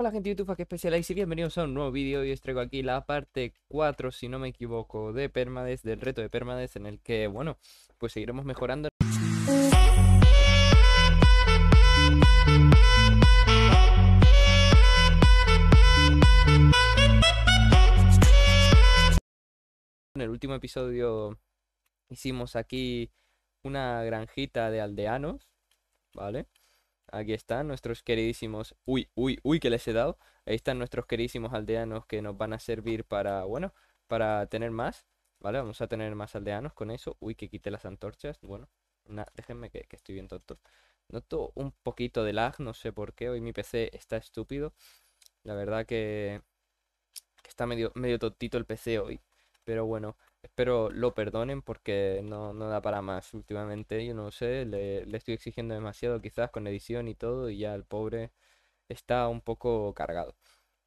Hola gente de YouTube, qué especial y bienvenidos a un nuevo vídeo y os traigo aquí la parte 4, si no me equivoco, de Permades, del reto de Permades en el que, bueno, pues seguiremos mejorando. En el último episodio hicimos aquí una granjita de aldeanos, ¿vale? Aquí están nuestros queridísimos. Uy, uy, uy, que les he dado. Ahí están nuestros queridísimos aldeanos que nos van a servir para, bueno, para tener más. Vale, vamos a tener más aldeanos con eso. Uy, que quite las antorchas. Bueno, déjenme que, estoy bien tonto. Noto un poquito de lag, no sé por qué. Hoy mi PC está estúpido. La verdad que, que está medio, medio tontito el PC hoy. Pero bueno, Espero lo perdonen porque no, no da para más últimamente. Yo no sé, le, estoy exigiendo demasiado quizás con edición y todo y ya el pobre está un poco cargado.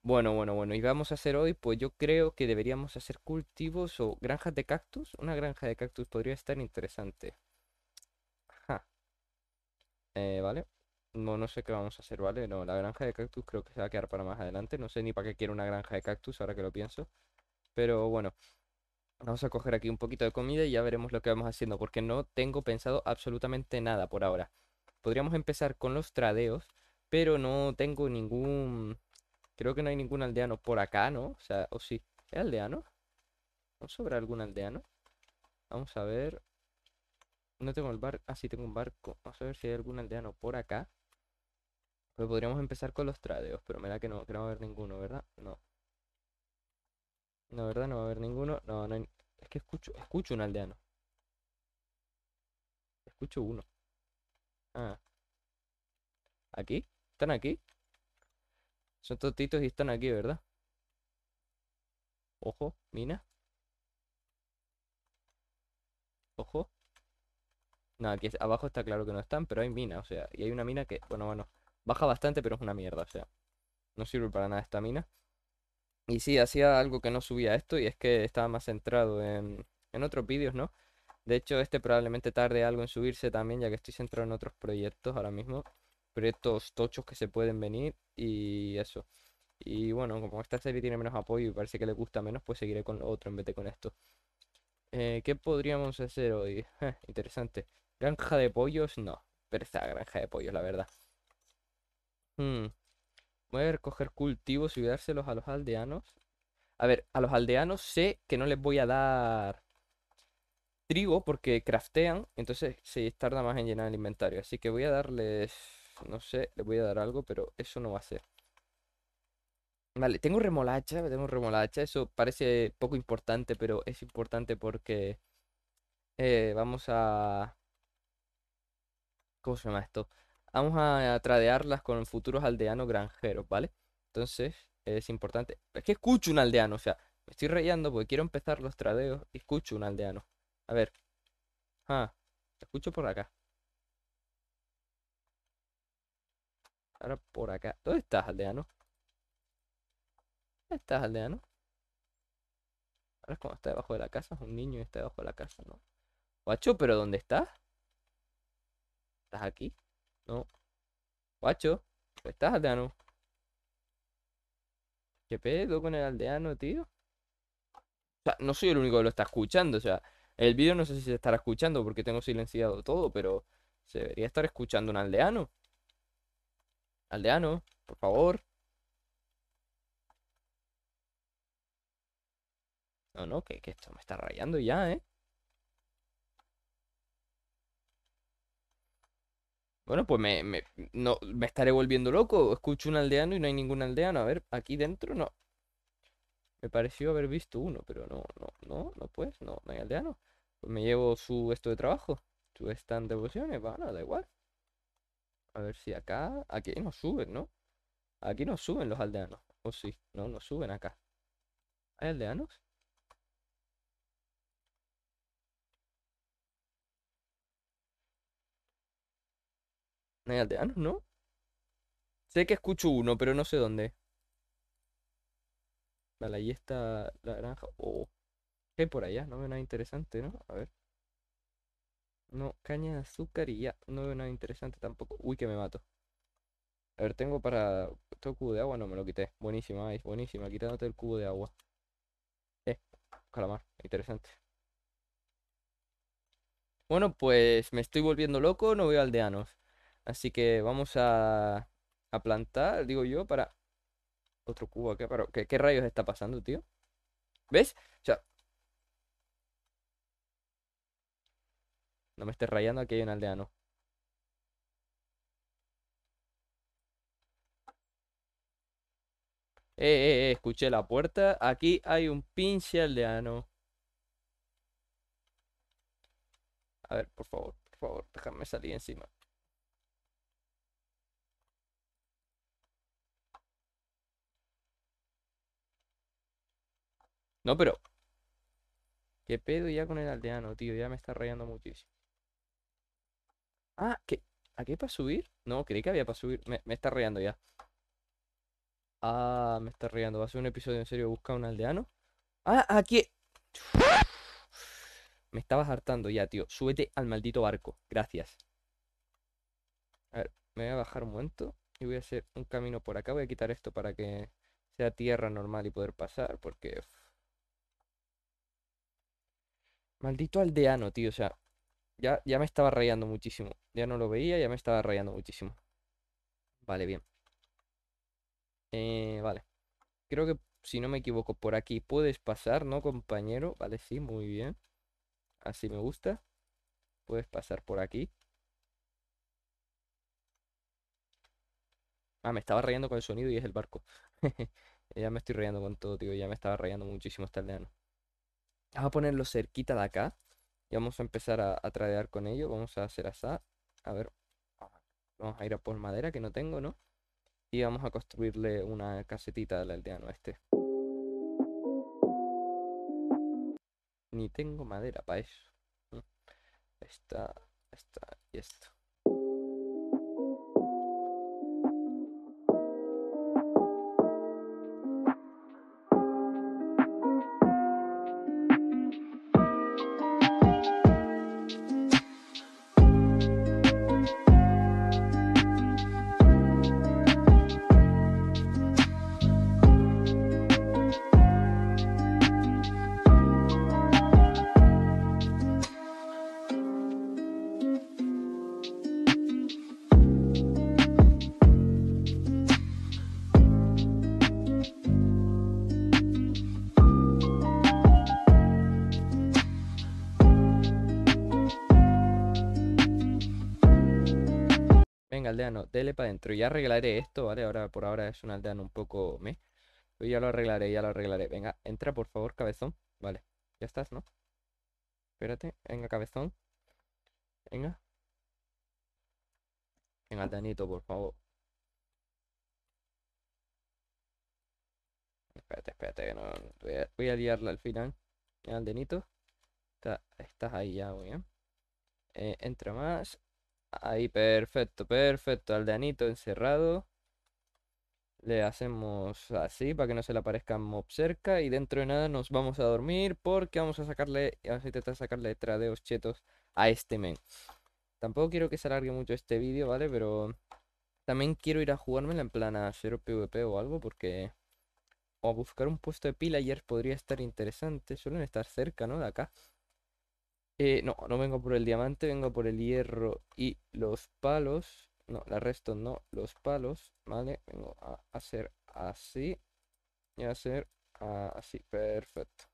Bueno, bueno, bueno, y vamos a hacer hoy, pues yo creo que deberíamos hacer cultivos o granjas de cactus. Una granja de cactus podría estar interesante. Ajá. Eh, vale. No, no sé qué vamos a hacer, ¿vale? No, la granja de cactus creo que se va a quedar para más adelante. No sé ni para qué quiero una granja de cactus, ahora que lo pienso. Pero bueno. Vamos a coger aquí un poquito de comida y ya veremos lo que vamos haciendo, porque no tengo pensado absolutamente nada por ahora. Podríamos empezar con los tradeos, pero no tengo ningún... Creo que no hay ningún aldeano por acá, ¿no? O sea, o sí. ¿Es aldeano? ¿No sobra algún aldeano? Vamos a ver. No tengo el barco. Ah, sí, tengo un barco. Vamos a ver si hay algún aldeano por acá. Pues podríamos empezar con los tradeos, pero me da que no, que no va a haber ninguno, ¿verdad? No. No, verdad no va a haber ninguno. No, no hay... Es que escucho, escucho un aldeano. Escucho uno. Ah. ¿Aquí? ¿Están aquí? Son totitos y están aquí, ¿verdad? Ojo, mina. Ojo. No, aquí abajo está claro que no están, pero hay mina, o sea, y hay una mina que, bueno, bueno, baja bastante, pero es una mierda, o sea, no sirve para nada esta mina. Y sí, hacía algo que no subía esto y es que estaba más centrado en, otros vídeos, ¿no? De hecho, este probablemente tarde algo en subirse también, ya que estoy centrado en otros proyectos ahora mismo. Proyectos tochos que se pueden venir y eso. Y bueno, como esta serie tiene menos apoyo y parece que le gusta menos, pues seguiré con otro en vez de con esto. Eh, ¿Qué podríamos hacer hoy? interesante. Granja de pollos, no. Pero esta granja de pollos, la verdad. Hmm. Voy recoger cultivos y dárselos a los aldeanos. A ver, a los aldeanos sé que no les voy a dar trigo porque craftean, entonces se tarda más en llenar el inventario. Así que voy a darles, no sé, les voy a dar algo, pero eso no va a ser. Vale, tengo remolacha, tengo remolacha, eso parece poco importante, pero es importante porque eh, vamos a... ¿Cómo se llama esto? vamos a, tradearlas con futuros aldeanos granjeros, ¿vale? Entonces, es importante. Es que escucho un aldeano, o sea, me estoy rayando porque quiero empezar los tradeos y escucho un aldeano. A ver. Ah, escucho por acá. Ahora por acá. ¿Dónde estás, aldeano? ¿Dónde estás, aldeano? Ahora es como está debajo de la casa. Es un niño y está debajo de la casa, ¿no? Guacho, ¿pero dónde estás? ¿Estás aquí? Guacho, Guacho, pues ¿estás aldeano? ¿Qué pedo con el aldeano, tío? O sea, no soy el único que lo está escuchando. O sea, el vídeo no sé si se estará escuchando porque tengo silenciado todo, pero se debería estar escuchando un aldeano. Aldeano, por favor. No, no, que esto me está rayando ya, ¿eh? Bueno, pues me, no, me estaré volviendo loco. Escucho un aldeano y no hay ningún aldeano. A ver, aquí dentro no. Me pareció haber visto uno, pero no, no, no, no pues, no, no hay aldeano. Pues me llevo su esto de trabajo, su stand de evoluciones, bueno, da igual. A ver si acá, aquí no suben, ¿no? Aquí no suben los aldeanos, o sí, no, no suben acá. ¿Hay aldeanos? aldeanos, no? Sé que escucho uno, pero no sé dónde. Vale, ahí está la granja. Oh. ¿Qué por allá? No veo nada interesante, ¿no? A ver. No, caña de azúcar y ya. No veo nada interesante tampoco. Uy, que me mato. A ver, tengo para... toco cubo de agua? No, me lo quité. Buenísima, es Buenísima. Quitándote el cubo de agua. Eh, calamar. Interesante. Bueno, pues me estoy volviendo loco. No veo aldeanos. Así que vamos a, a plantar, digo yo, para... Otro cubo acá, pero ¿qué, ¿qué rayos está pasando, tío? ¿Ves? O sea... No me estés rayando, aquí hay un aldeano. Eh, eh, eh, escuché la puerta. Aquí hay un pinche aldeano. A ver, por favor, por favor, déjame salir encima. No, pero. ¿Qué pedo ya con el aldeano, tío? Ya me está rayando muchísimo. Ah, ¿qué? ¿Aquí para subir? No, creí que había para subir. Me, está rayando ya. Ah, me está rayando. Va a ser un episodio en serio. Busca un aldeano. Ah, aquí. Me estabas hartando ya, tío. Súbete al maldito barco. Gracias. A ver, me voy a bajar un momento. Y voy a hacer un camino por acá. Voy a quitar esto para que sea tierra normal y poder pasar. Porque Maldito aldeano, tío. O sea, ya, ya me estaba rayando muchísimo. Ya no lo veía, ya me estaba rayando muchísimo. Vale, bien. Eh, vale. Creo que, si no me equivoco, por aquí puedes pasar, ¿no, compañero? Vale, sí, muy bien. Así me gusta. Puedes pasar por aquí. Ah, me estaba rayando con el sonido y es el barco. ya me estoy rayando con todo, tío. Ya me estaba rayando muchísimo este aldeano. Vamos a ponerlo cerquita de acá. Y vamos a empezar a, tradear con ello. Vamos a hacer asa, A ver. Vamos a ir a por madera que no tengo, ¿no? Y vamos a construirle una casetita al aldeano este. Ni tengo madera para eso. Esta, mm. esta y esto. aldeano, dele para adentro. y arreglaré esto, ¿vale? Ahora por ahora es un aldeano un poco me. ya lo arreglaré, ya lo arreglaré. Venga, entra por favor, cabezón. Vale, ya estás, ¿no? Espérate, venga, cabezón. Venga. Venga, aldeanito, por favor. Espérate, espérate, que no. Voy a, voy liarla al final. Aldenito. estás ahí ya, muy bien. Eh, entra más. Ahí, perfecto, perfecto. Aldeanito encerrado. Le hacemos así para que no se le aparezca mob cerca. Y dentro de nada nos vamos a dormir porque vamos a sacarle, vamos a intentar sacarle tradeos chetos a este men. Tampoco quiero que se alargue mucho este vídeo, ¿vale? Pero también quiero ir a jugármela en plana a 0 PvP o algo porque... O a buscar un puesto de ayer podría estar interesante. Suelen estar cerca, ¿no? De acá. Eh, no, no vengo por el diamante, vengo por el hierro y los palos. No, la resto no, los palos, ¿vale? Vengo a hacer así y a hacer así, perfecto.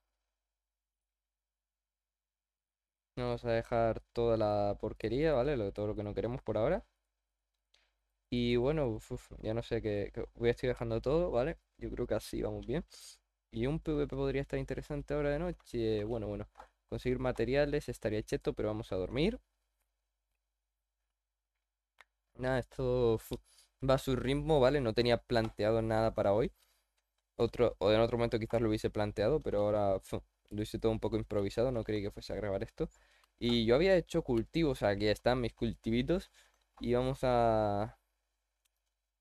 Vamos a dejar toda la porquería, ¿vale? todo lo que no queremos por ahora. Y bueno, ya no sé qué, voy a estar dejando todo, ¿vale? Yo creo que así vamos bien. Y un PvP podría estar interesante ahora de noche. Bueno, bueno. Conseguir materiales estaría cheto, pero vamos a dormir. Nada, esto va a su ritmo, ¿vale? No tenía planteado nada para hoy. Otro, o en otro momento quizás lo hubiese planteado, pero ahora lo hice todo un poco improvisado, no creí que fuese a grabar esto. Y yo había hecho cultivos, aquí están mis cultivitos. Y vamos a,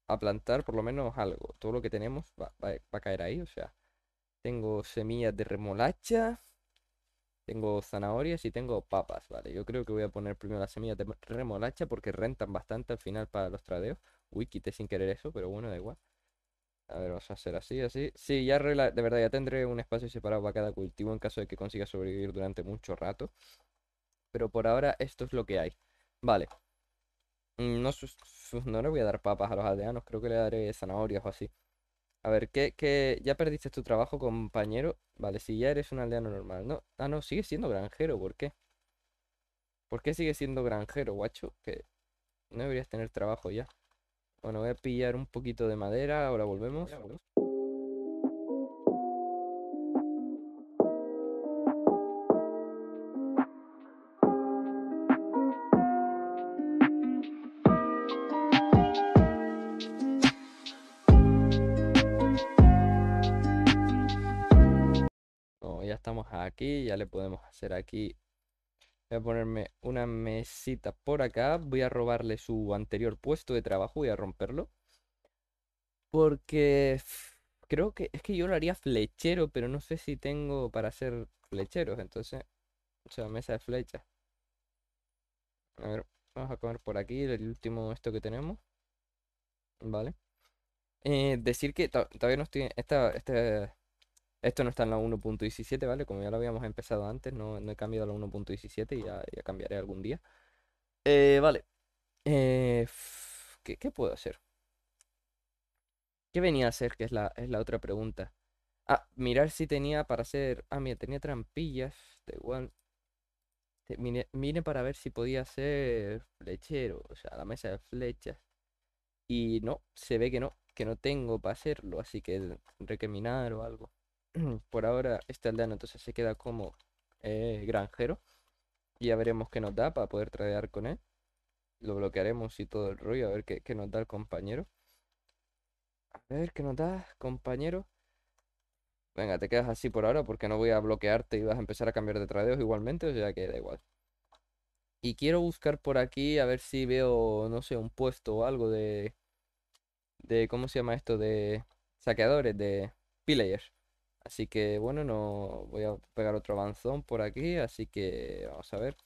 a plantar por lo menos algo. Todo lo que tenemos va a caer ahí, o sea. Tengo semillas de remolacha tengo zanahorias y tengo papas, ¿vale? Yo creo que voy a poner primero las semillas de remolacha porque rentan bastante al final para los tradeos. Uy, quité sin querer eso, pero bueno, da igual. A ver, vamos a hacer así, así. Sí, ya de verdad, ya tendré un espacio separado para cada cultivo en caso de que consiga sobrevivir durante mucho rato. Pero por ahora esto es lo que hay. Vale. Mm, no, no le voy a dar papas a los aldeanos, creo que le daré zanahorias o así. A ver, ¿qué, ya perdiste tu trabajo, compañero? Vale, si ya eres un aldeano normal, ¿no? Ah, no, sigue siendo granjero, ¿por qué? ¿Por qué sigue siendo granjero, guacho? Que no deberías tener trabajo ya. Bueno, voy a pillar un poquito de madera, Ahora volvemos. aquí, ya le podemos hacer aquí. Voy a ponerme una mesita por acá, voy a robarle su anterior puesto de trabajo, voy a romperlo. Porque creo que es que yo lo haría flechero, pero no sé si tengo para hacer flecheros, entonces, o sea, mesa de flecha A ver, vamos a comer por aquí el último esto que tenemos. Vale. Eh, decir que todavía no estoy. Esta, este esto no está en la 1.17, ¿vale? Como ya lo habíamos empezado antes, no, he cambiado a la 1.17 y ya, cambiaré algún día. Eh, vale. Eh, ¿qué, puedo hacer? ¿Qué venía a hacer? Que es la, es la otra pregunta. Ah, mirar si tenía para hacer... Ah, mira, tenía trampillas. de igual. Mire, para ver si podía hacer flechero, o sea, la mesa de flechas. Y no, se ve que no, que no tengo para hacerlo, así que tendré o algo. por ahora este aldeano entonces se queda como eh, granjero. Y ya veremos qué nos da para poder tradear con él. Lo bloquearemos y todo el rollo, a ver qué, qué nos da el compañero. A ver qué nos da, compañero. Venga, te quedas así por ahora porque no voy a bloquearte y vas a empezar a cambiar de tradeos igualmente, o sea que da igual. Y quiero buscar por aquí a ver si veo, no sé, un puesto o algo de... de ¿Cómo se llama esto? De saqueadores, de pillagers. Así que bueno, no voy a pegar otro avanzón por aquí, así que vamos a ver.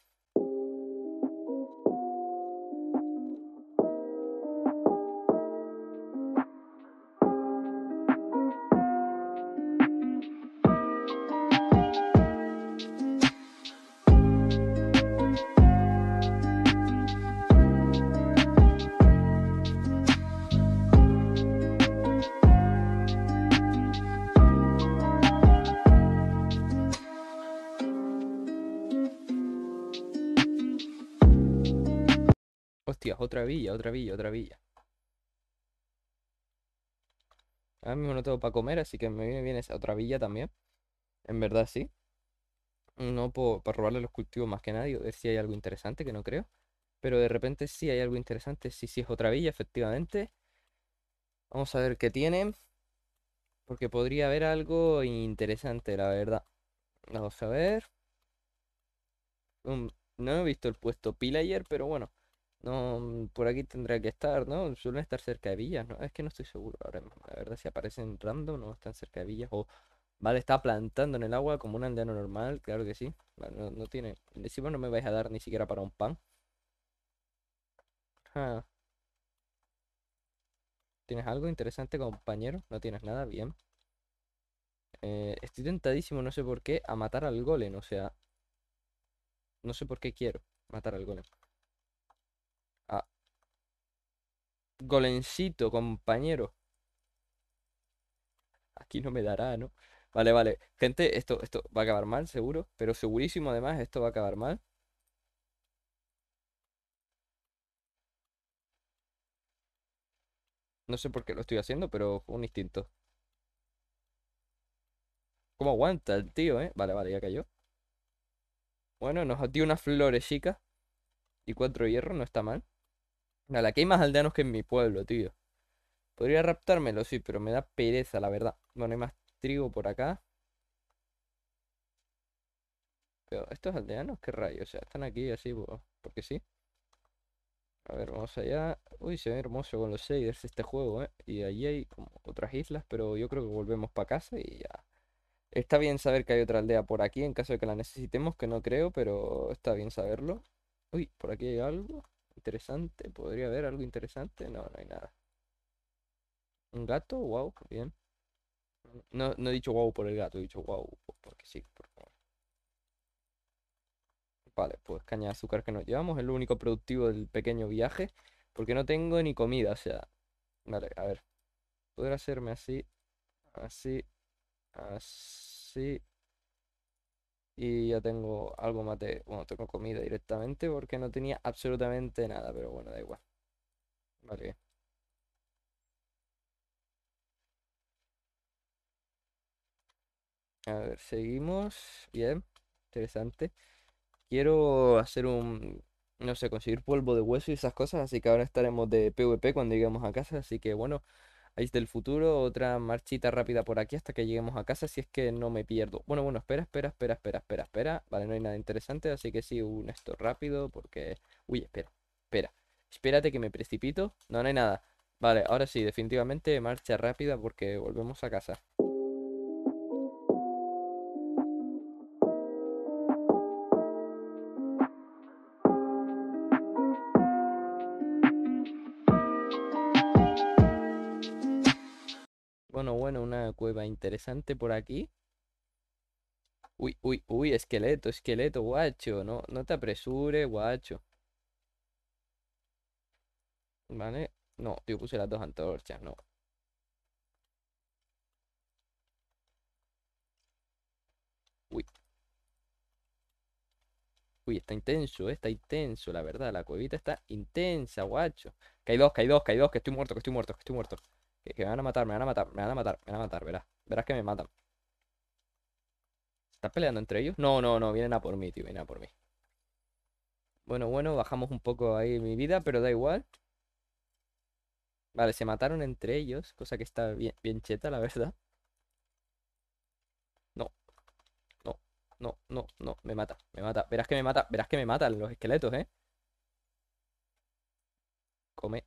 otra villa, otra villa, otra villa. Ahora mismo no tengo para comer, así que me viene bien esa otra villa también. En verdad sí. No puedo, para robarle los cultivos más que nadie, ver si hay algo interesante, que no creo. Pero de repente sí hay algo interesante, sí, sí es otra villa, efectivamente. Vamos a ver qué tiene. Porque podría haber algo interesante, la verdad. Vamos a ver. Mm, no he visto el puesto pillager, pero bueno. No, mm, por aquí tendría que estar, ¿no? Suelen estar cerca de villas, ¿no? Es que no estoy seguro ahora La verdad, si aparecen random, no están cerca de villas. O, vale, está plantando en el agua como un aldeano normal, claro que sí. no, tiene. Decimos, no me vais a dar ni siquiera para un pan. Ah. ¿Tienes algo interesante, compañero? No tienes nada, bien. Eh, estoy tentadísimo, no sé por qué, a matar al golem, o sea. No sé por qué quiero matar al golem. Golencito, compañero. Aquí no me dará, ¿no? Vale, vale. Gente, esto, esto va a acabar mal, seguro. Pero segurísimo, además, esto va a acabar mal. No sé por qué lo estoy haciendo, pero un instinto. ¿Cómo aguanta el tío, eh? Vale, vale, ya cayó. Bueno, nos dio una chicas Y cuatro hierros, no está mal. Nada, aquí hay más aldeanos que en mi pueblo, tío. Podría raptármelo, sí, pero me da pereza, la verdad. Bueno, hay más trigo por acá. Pero estos aldeanos, qué rayos. O sea, están aquí así, porque sí. A ver, vamos allá. Uy, se ve hermoso con los shaders este juego, ¿eh? Y allí hay como otras islas, pero yo creo que volvemos para casa y ya. Está bien saber que hay otra aldea por aquí en caso de que la necesitemos, que no creo, pero está bien saberlo. Uy, por aquí hay algo. Interesante, podría haber algo interesante. No, no hay nada. ¿Un gato? Wow, bien. No, no he dicho wow por el gato, he dicho wow porque sí, Vale, pues caña de azúcar que nos llevamos es lo único productivo del pequeño viaje. Porque no tengo ni comida, o sea. Vale, a ver. Podría hacerme así, así, así y ya tengo algo más de, bueno, tengo comida directamente porque no tenía absolutamente nada, pero bueno, da igual. Vale. A ver, seguimos. Bien, interesante. Quiero hacer un, no sé, conseguir polvo de hueso y esas cosas, así que ahora estaremos de PvP cuando lleguemos a casa, así que bueno. Ahí está futuro, otra marchita rápida por aquí hasta que lleguemos a casa, si es que no me pierdo. Bueno, bueno, espera, espera, espera, espera, espera, espera. Vale, no hay nada interesante, así que sí, un esto rápido porque... Uy, espera, espera. Espérate que me precipito. No, no hay nada. Vale, ahora sí, definitivamente marcha rápida porque volvemos a casa. cueva interesante por aquí. Uy, uy, uy, esqueleto, esqueleto, guacho. No, no te apresures, guacho. Vale. No, yo puse las dos antorchas, no. Uy. Uy, está intenso, eh, está intenso, la verdad. La cuevita está intensa, guacho. Que hay dos, que hay dos, que hay dos, que estoy muerto, que estoy muerto, que estoy muerto. Que, me van a matar, me van a matar, me van a matar, me van a matar, verás. Verás que me matan. ¿Estás peleando entre ellos? No, no, no, vienen a por mí, tío, vienen a por mí. Bueno, bueno, bajamos un poco ahí mi vida, pero da igual. Vale, se mataron entre ellos, cosa que está bien, bien cheta, la verdad. No, no, no, no, no, me mata, me mata. Verás que me mata, verás que me matan los esqueletos, ¿eh? Come,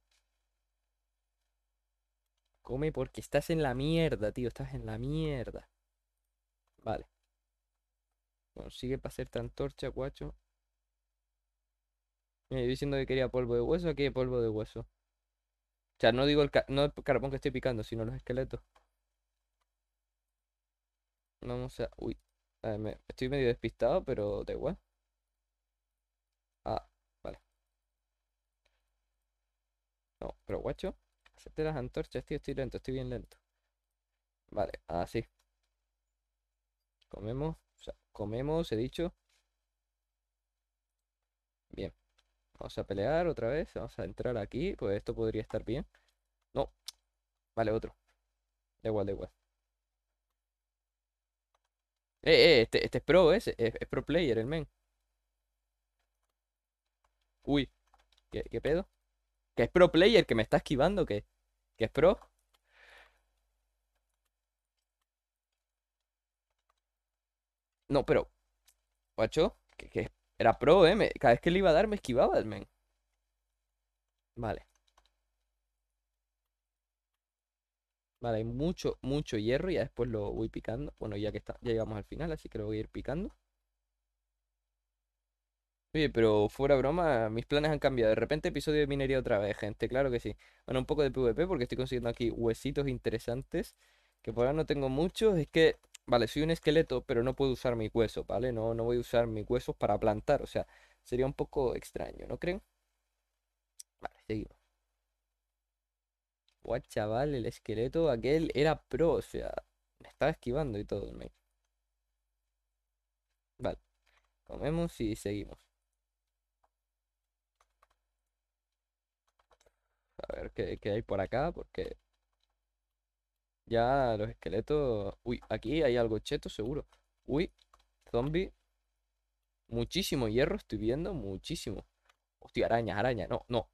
Come porque estás en la mierda, tío. Estás en la mierda. Vale. Consigue para tan torcha, guacho. Me eh, diciendo que quería polvo de hueso. hay polvo de hueso? O sea, no digo el, carbón que estoy picando, sino los esqueletos. Vamos a... Uy. A ver, Estoy medio despistado, pero da igual. Ah, vale. No, pero guacho. Acepté las antorchas, tío. Estoy lento, estoy bien lento. Vale, así. Comemos. O sea, comemos, he dicho. Bien. Vamos a pelear otra vez. Vamos a entrar aquí. Pues esto podría estar bien. No. Vale, otro. Da igual, da igual. Eh, eh, este, este es pro, ¿eh? es, pro player, el men. Uy, ¿qué, qué pedo? Que es pro player, que me está esquivando, que, es pro. No, pero. Guacho, que, era pro, eh. cada vez que le iba a dar me esquivaba el men. Vale. Vale, hay mucho, mucho hierro. Ya después lo voy picando. Bueno, ya que está, ya llegamos al final, así que lo voy a ir picando. Oye, pero fuera broma, mis planes han cambiado. De repente episodio de minería otra vez, gente, claro que sí. Bueno, un poco de PvP porque estoy consiguiendo aquí huesitos interesantes, que por ahora no tengo muchos. Es que, vale, soy un esqueleto, pero no puedo usar mi hueso, ¿vale? No, no voy a usar mis huesos para plantar, o sea, sería un poco extraño, ¿no creen? Vale, seguimos. Guau, chaval, el esqueleto aquel era pro, o sea, me estaba esquivando y todo el Vale, comemos y seguimos. A ver qué, hay por acá, porque ya los esqueletos... Uy, aquí hay algo cheto, seguro. Uy, zombie. Muchísimo hierro estoy viendo, muchísimo. Hostia, araña, araña. No, no.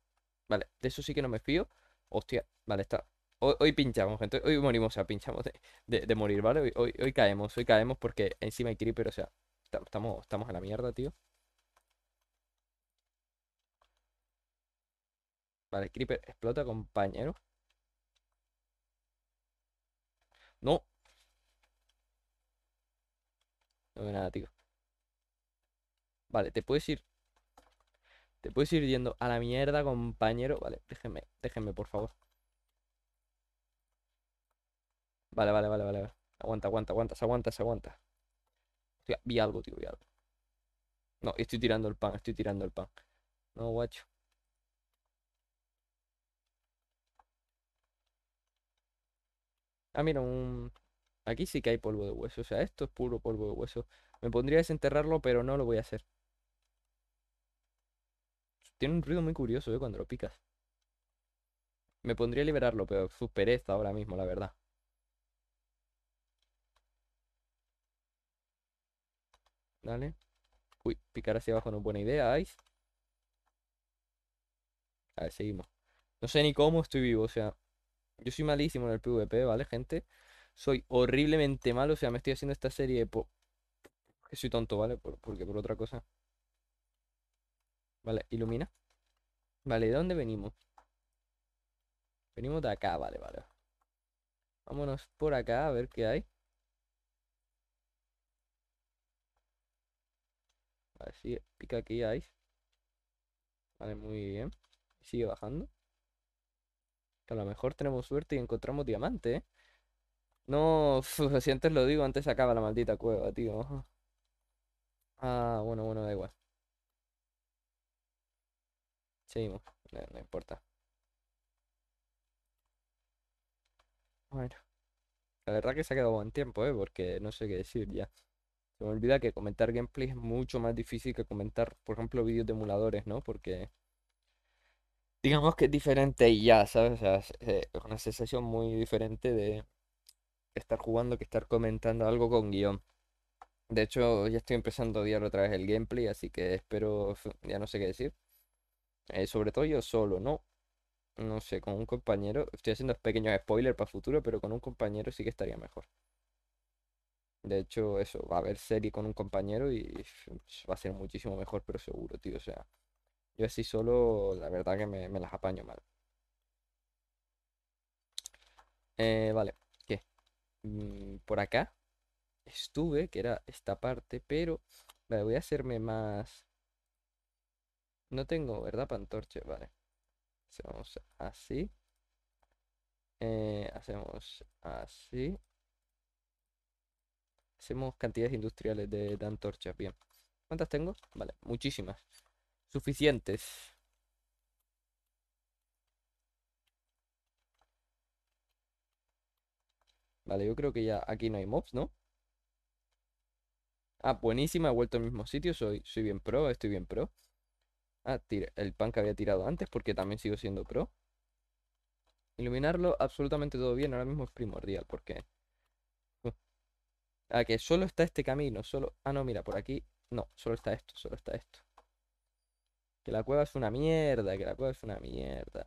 Vale, de eso sí que no me fío. Hostia, vale, está. Hoy, pinchamos, gente. Hoy morimos, o sea, pinchamos de, morir, ¿vale? Hoy, caemos, hoy caemos porque encima hay creeper, o sea, estamos, estamos a la mierda, tío. Vale, Creeper explota, compañero. No. No veo nada, tío. Vale, te puedes ir. Te puedes ir yendo a la mierda, compañero. Vale, déjenme, déjenme, por favor. Vale, vale, vale, vale. Aguanta, aguanta, aguanta, se aguanta, se aguanta. vi algo, tío, vi algo. No, estoy tirando el pan, estoy tirando el pan. No, guacho. Ah, mira, un... Aquí sí que hay polvo de hueso. O sea, esto es puro polvo de hueso. Me pondría a desenterrarlo, pero no lo voy a hacer. Tiene un ruido muy curioso, ¿eh? Cuando lo picas. Me pondría a liberarlo, pero su pereza ahora mismo, la verdad. Dale. Uy, picar hacia abajo no es buena idea, Ice. A ver, seguimos. No sé ni cómo estoy vivo, o sea, yo soy malísimo en el PvP, ¿vale, gente? Soy horriblemente malo, o sea, me estoy haciendo esta serie por... Que soy tonto, ¿vale? porque por otra cosa. Vale, ilumina. Vale, ¿de dónde venimos? Venimos de acá, vale, vale. Vámonos por acá a ver qué hay. Vale, pica aquí hay. Vale, muy bien. Sigue bajando a lo mejor tenemos suerte y encontramos diamante. ¿eh? No, si antes lo digo, antes se acaba la maldita cueva, tío. Ah, bueno, bueno, da igual. Seguimos, no, no importa. Bueno. La verdad que se ha quedado buen tiempo, ¿eh? Porque no sé qué decir ya. Se me olvida que comentar gameplay es mucho más difícil que comentar, por ejemplo, vídeos de emuladores, ¿no? Porque digamos que es diferente y ya, ¿sabes? O sea, eh, es una sensación muy diferente de estar jugando que estar comentando algo con guión. De hecho, ya estoy empezando a odiar otra vez el gameplay, así que espero, ya no sé qué decir. Eh, sobre todo yo solo, ¿no? No sé, con un compañero. Estoy haciendo pequeños spoilers para futuro, pero con un compañero sí que estaría mejor. De hecho, eso, va a haber serie con un compañero y va a ser muchísimo mejor, pero seguro, tío. O sea, yo así solo, la verdad que me, las apaño mal. Eh, vale, ¿qué? Mm, por acá estuve, que era esta parte, pero vale, voy a hacerme más... No tengo, ¿verdad? Pantorche, vale. Hacemos así. Eh, hacemos así. Hacemos cantidades industriales de antorchas. Bien. ¿Cuántas tengo? Vale, muchísimas suficientes. Vale, yo creo que ya aquí no hay mobs, ¿no? Ah, buenísima, he vuelto al mismo sitio, soy, soy bien pro, estoy bien pro. Ah, tira, el pan que había tirado antes porque también sigo siendo pro. Iluminarlo absolutamente todo bien ahora mismo es primordial porque... qué? Uh, ah, que solo está este camino, solo... Ah, no, mira, por aquí... No, solo está esto, solo está esto. Que la cueva es una mierda, que la cueva es una mierda.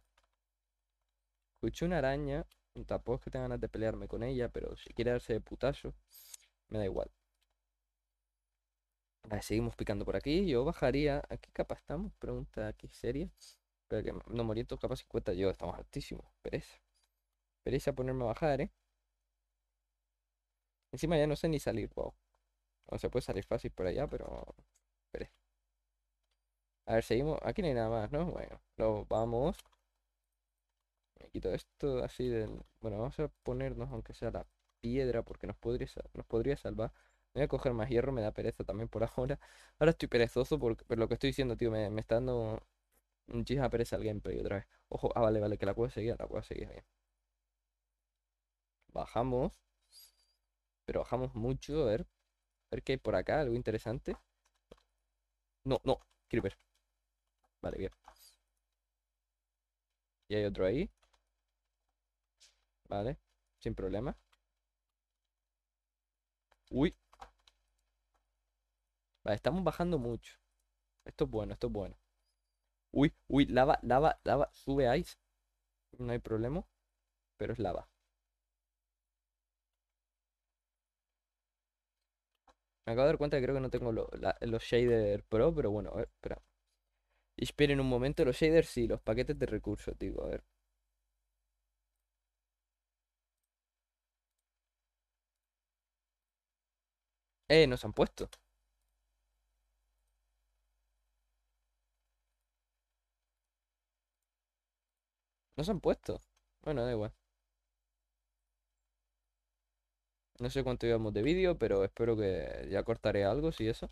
Escuché una araña. Tampoco es que tenga ganas de pelearme con ella, pero si quiere darse de putazo, me da igual. ver, seguimos picando por aquí. Yo bajaría. ¿A qué capa estamos? Pregunta aquí seria. Pero que no morí en capa 50. Yo, estamos altísimos. Pereza. Pereza ponerme a bajar, ¿eh? Encima ya no sé ni salir, wow. O sea, puede salir fácil por allá, pero a ver, seguimos. Aquí no hay nada más, ¿no? Bueno, lo vamos. Me quito esto así del... Bueno, vamos a ponernos aunque sea la piedra porque nos podría, nos podría salvar. voy a coger más hierro, me da pereza también por ahora. Ahora estoy perezoso porque, lo que estoy diciendo, tío. Me, está dando Un muchísima pereza el gameplay otra vez. Ojo, ah, vale, vale, que la puedo seguir, la puedo seguir bien. Bajamos. Pero bajamos mucho, a ver. A ver qué hay por acá, algo interesante. No, no, Creeper. Vale, bien. Y hay otro ahí. Vale, sin problema. Uy. Vale, estamos bajando mucho. Esto es bueno, esto es bueno. Uy, uy, lava, lava, lava. Sube ice. No hay problema. Pero es lava. Me acabo de dar cuenta que creo que no tengo los shader pro, pero bueno, a ver, espera esperen un momento los shaders y los paquetes de recursos, digo, a ver. Eh, nos han puesto. Nos han puesto. Bueno, da igual. No sé cuánto llevamos de vídeo, pero espero que ya cortaré algo, si eso.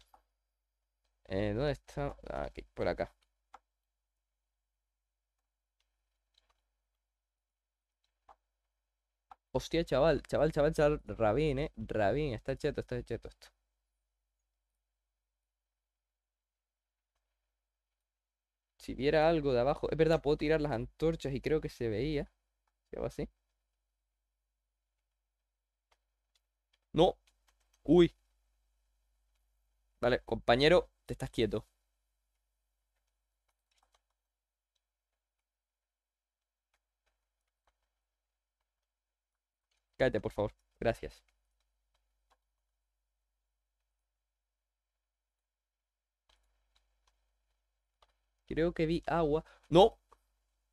Eh, ¿Dónde está? Ah, aquí, por acá. Hostia, chaval, chaval, chaval, chaval. Rabín, eh. Rabín. está cheto, está cheto esto. Si viera algo de abajo. Es verdad, puedo tirar las antorchas y creo que se veía. Si hago así. No. Uy. Vale, compañero, te estás quieto. Cállate, por favor. Gracias. Creo que vi agua. ¡No!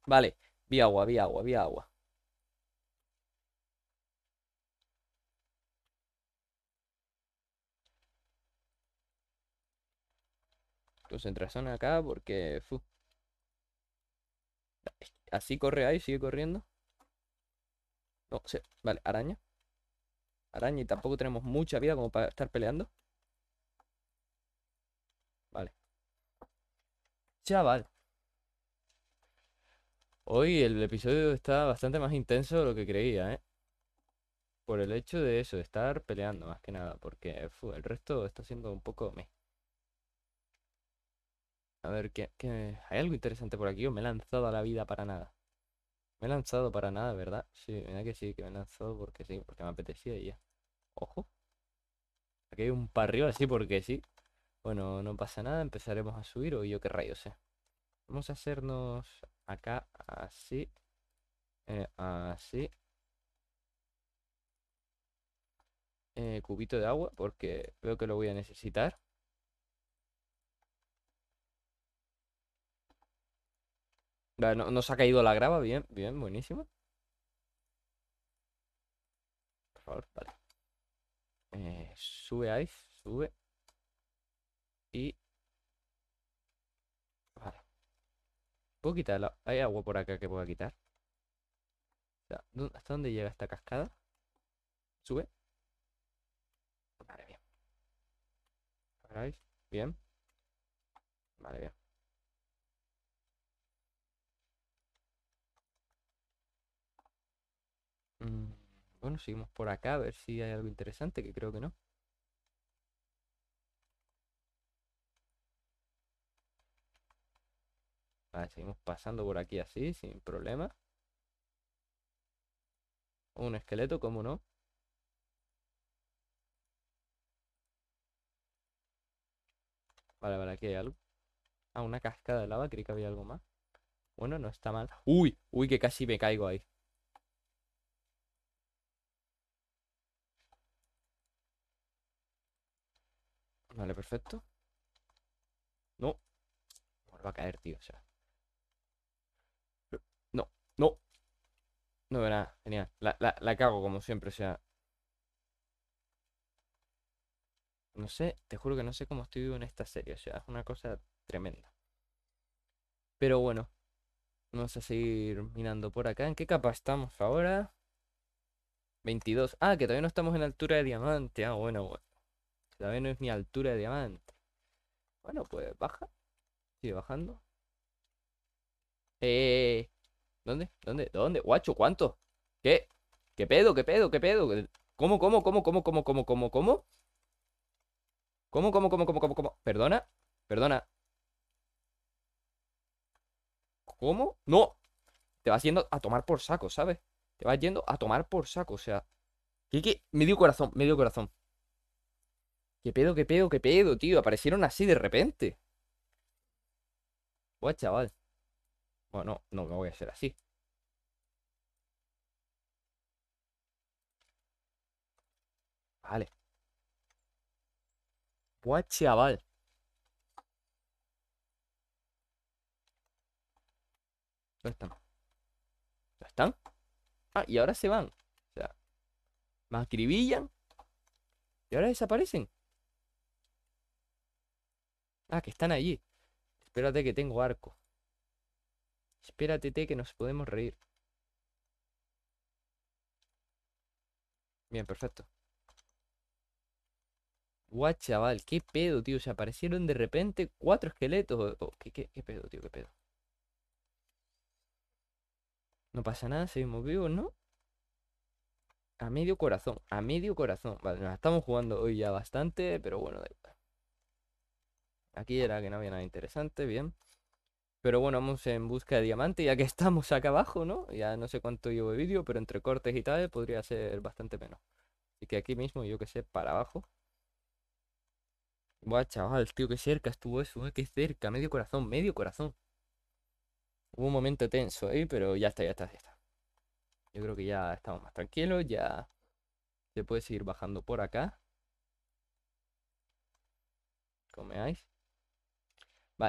Vale, vi agua, vi agua, vi agua. Concentración acá porque... Fu. Así corre ahí, sigue corriendo. No, Vale, araña. Araña y tampoco tenemos mucha vida como para estar peleando. Vale. Chaval. Hoy el episodio está bastante más intenso de lo que creía, ¿eh? Por el hecho de eso, de estar peleando más que nada, porque el resto está siendo un poco me. A ver, ¿qué, hay algo interesante por aquí o me he lanzado a la vida para nada? Me he lanzado para nada, ¿verdad? Sí, mira que sí, que me he lanzado porque sí, porque me apetecía y ya. Ojo. Aquí hay un par así porque sí. Bueno, no pasa nada, empezaremos a subir o yo qué rayos sé. Vamos a hacernos acá así. Eh, así. Eh, cubito de agua porque veo que lo voy a necesitar. No, se ha caído la grava, bien, bien, buenísimo. Por favor, vale. Eh, sube Ice, sube. Y... Vale. ¿Puedo quitarla? Hay agua por acá que puedo quitar. ¿Hasta dónde llega esta cascada? Sube. Vale, bien. bien. Vale, bien. Bueno, seguimos por acá a ver si hay algo interesante, que creo que no. Vale, ah, seguimos pasando por aquí así, sin problema. Un esqueleto, cómo no. Vale, vale, aquí hay algo. Ah, una cascada de lava, creí que había algo más. Bueno, no está mal. ¡Uy! ¡Uy, que casi me caigo ahí! Vale, perfecto. No. Va a caer, tío. O sea. No, no. No, nada, genial. La, la, la cago como siempre, o sea. No sé, te juro que no sé cómo estoy vivo en esta serie. O sea, es una cosa tremenda. Pero bueno. Vamos a seguir mirando por acá. ¿En qué capa estamos ahora? 22. Ah, que todavía no estamos en altura de diamante. Ah, bueno, bueno. Todavía no es mi altura de diamante. Bueno, pues baja. Sigue bajando. Eh, ¿Dónde? ¿Dónde? ¿Dónde? Guacho, ¿cuánto? ¿Qué? ¿Qué pedo? ¿Qué pedo? ¿Qué pedo? ¿Cómo, cómo, cómo, cómo, cómo, cómo, cómo, cómo? ¿Cómo, cómo, cómo, cómo, cómo, cómo? ¿Perdona? ¿Perdona? ¿Cómo? ¡No! Te vas yendo a tomar por saco, ¿sabes? Te vas yendo a tomar por saco, o sea... ¿Qué, qué? Medio corazón, medio corazón. ¿Qué pedo, qué pedo, qué pedo, tío? Aparecieron así de repente. Buah, chaval. Bueno, no, no voy a hacer así. Vale. Buah, chaval. ¿Dónde están? ¿Dónde están? Ah, y ahora se van. O sea, más acribillan. Y ahora desaparecen. Ah, que están allí. Espérate que tengo arco. Espérate que nos podemos reír. Bien, perfecto. Guau, chaval, qué pedo, tío. Se aparecieron de repente cuatro esqueletos. Oh, oh, ¿qué, qué pedo, tío, qué pedo. No pasa nada, seguimos vivos, ¿no? A medio corazón, a medio corazón. Vale, nos estamos jugando hoy ya bastante, pero bueno, da igual. Aquí era que no había nada interesante, bien. Pero bueno, vamos en busca de diamante, ya que estamos acá abajo, ¿no? Ya no sé cuánto llevo de vídeo, pero entre cortes y tal podría ser bastante menos. Así que aquí mismo, yo que sé, para abajo. Buah, chaval, tío, qué cerca estuvo eso, eh, qué cerca, medio corazón, medio corazón. Hubo un momento tenso ahí, pero ya está, ya está, ya está. Yo creo que ya estamos más tranquilos, ya se puede seguir bajando por acá. Comeáis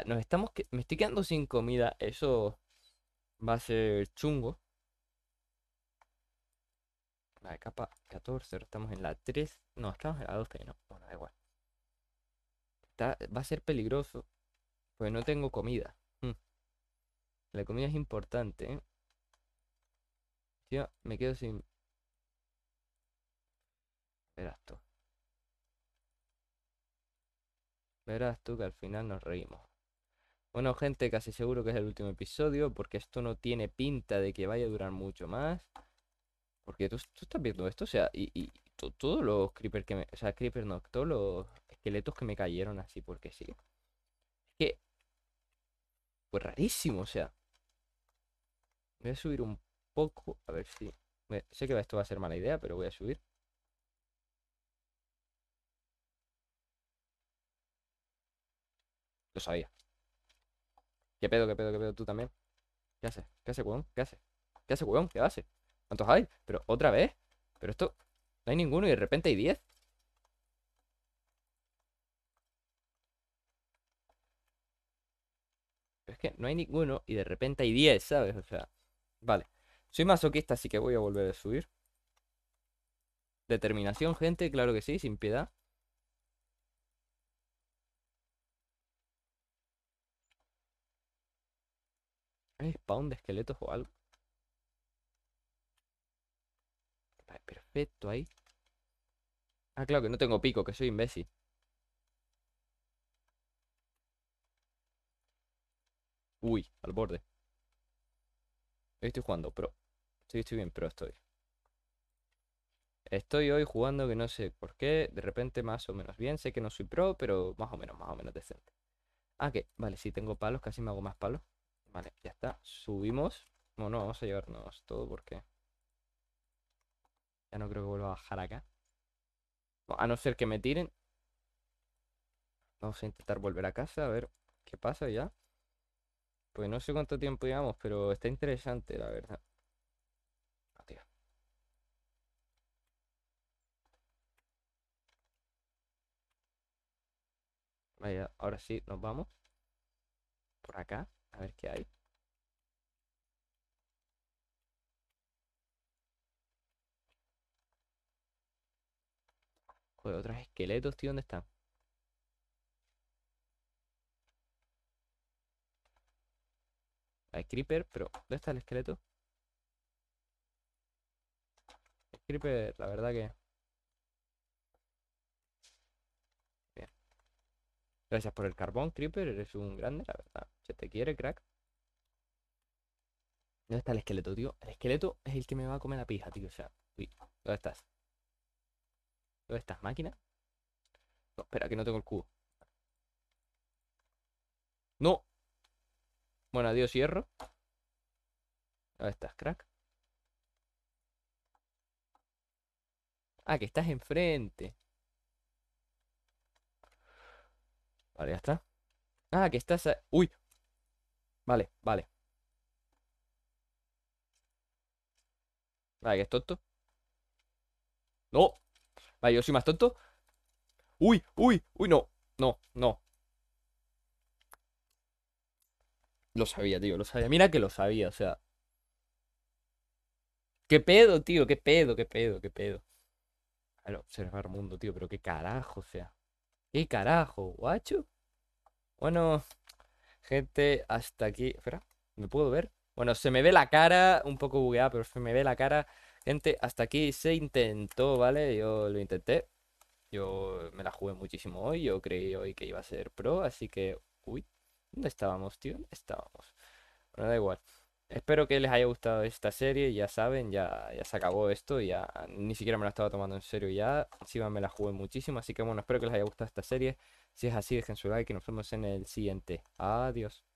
nos estamos que... Me estoy quedando sin comida. Eso va a ser chungo. La capa 14, estamos en la 3. No, estamos en la 12, no. Bueno, da igual. va a ser peligroso. Porque no tengo comida. Mm. La comida es importante. ¿eh? me quedo sin... Verás tú. Verás tú que al final nos reímos. Bueno, gente, casi seguro que es el último episodio, porque esto no tiene pinta de que vaya a durar mucho más. Porque tú, estás viendo esto, o sea, y, todos los creepers que me. O sea, creepers no, todos los esqueletos que me cayeron así, porque sí. Es que. Pues rarísimo, o sea. Voy a subir un poco, a ver si. sé que esto va a ser mala idea, pero voy a subir. Lo sabía. ¿Qué pedo, qué pedo, qué pedo tú también? ¿Qué hace? ¿Qué hace weón? ¿Qué hace? ¿Qué hace weón? ¿Qué hace? ¿Cuántos hay? Pero otra vez. Pero esto. No hay ninguno y de repente hay 10. es que no hay ninguno y de repente hay 10, ¿sabes? O sea. Vale. Soy masoquista, así que voy a volver a subir. Determinación, gente, claro que sí, sin piedad. ¿Hay spawn de esqueletos o algo? Vale, perfecto, ahí. Ah, claro que no tengo pico, que soy imbécil. Uy, al borde. Hoy estoy jugando pro. Estoy, estoy bien pro, estoy. Estoy hoy jugando que no sé por qué, de repente más o menos bien, sé que no soy pro, pero más o menos, más o menos decente. Ah, que, vale, sí tengo palos, casi me hago más palos. Vale, ya está. Subimos. Bueno, vamos a llevarnos todo porque... Ya no creo que vuelva a bajar acá. A no ser que me tiren. Vamos a intentar volver a casa, a ver qué pasa ya. Pues no sé cuánto tiempo llevamos, pero está interesante, la verdad. Ah, Vaya, ahora sí, nos vamos. Por acá. A ver qué hay. Joder, otros esqueletos, tío, ¿dónde están? Hay creeper, pero ¿dónde está el esqueleto? El creeper, la verdad que... Gracias por el carbón, Creeper. Eres un grande, la verdad. Se te quiere, crack. ¿Dónde está el esqueleto, tío? El esqueleto es el que me va a comer la pija, tío. O sea, ¿dónde estás? ¿Dónde estás, máquina? No, espera, que no tengo el cubo. ¡No! Bueno, adiós, hierro. ¿Dónde estás, crack? Ah, que estás enfrente. Vale, ya está. Ah, que estás... Uy. Vale, vale. Vale, que es tonto. No. Vale, yo soy más tonto. Uy, uy, uy, no. No, no. Lo sabía, tío, lo sabía. Mira que lo sabía, o sea. ¿Qué pedo, tío? ¿Qué pedo? ¿Qué pedo? ¿Qué pedo? va observar mundo, tío, pero qué carajo, o sea. Y carajo, guacho? Bueno, gente, hasta aquí. Espera, ¿me puedo ver? Bueno, se me ve la cara, un poco bugueada, pero se me ve la cara. Gente, hasta aquí se intentó, ¿vale? Yo lo intenté. Yo me la jugué muchísimo hoy. Yo creí hoy que iba a ser pro, así que. Uy, ¿dónde estábamos, tío? ¿Dónde estábamos? Bueno, da igual. Espero que les haya gustado esta serie, ya saben, ya, ya se acabó esto, ya ni siquiera me la estaba tomando en serio ya, encima me la jugué muchísimo, así que bueno, espero que les haya gustado esta serie, si es así dejen su like y nos vemos en el siguiente, adiós.